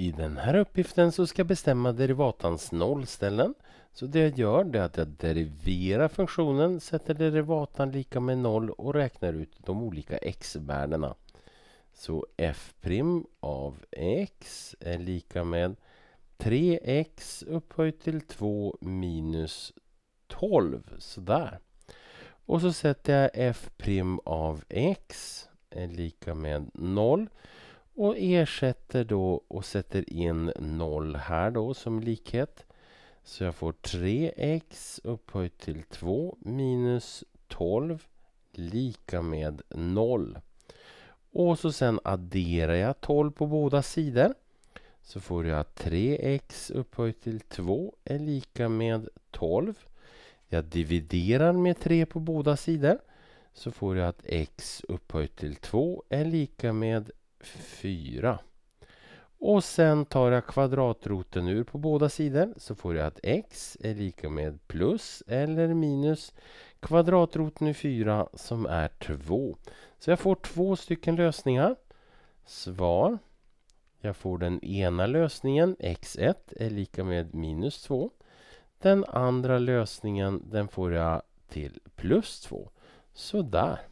I den här uppgiften så ska jag bestämma derivatans nollställen. Så det jag gör är att jag deriverar funktionen, sätter derivatan lika med noll och räknar ut de olika x-värdena. Så f' av x är lika med 3x upphöjt till 2 minus 12. Sådär. Och så sätter jag f' av x är lika med 0. Och ersätter då och sätter in 0 här då som likhet. Så jag får 3x upphöjt till 2 minus 12 lika med 0. Och så sen adderar jag 12 på båda sidor. Så får jag 3x upphöjt till 2 är lika med 12. Jag dividerar med 3 på båda sidor. Så får jag att x upphöjt till 2 är lika med 4. Och sen tar jag kvadratroten ur på båda sidor så får jag att x är lika med plus eller minus kvadratroten i 4 som är 2. Så jag får två stycken lösningar. Svar. Jag får den ena lösningen, x1, är lika med minus 2. Den andra lösningen den får jag till plus 2. Sådär.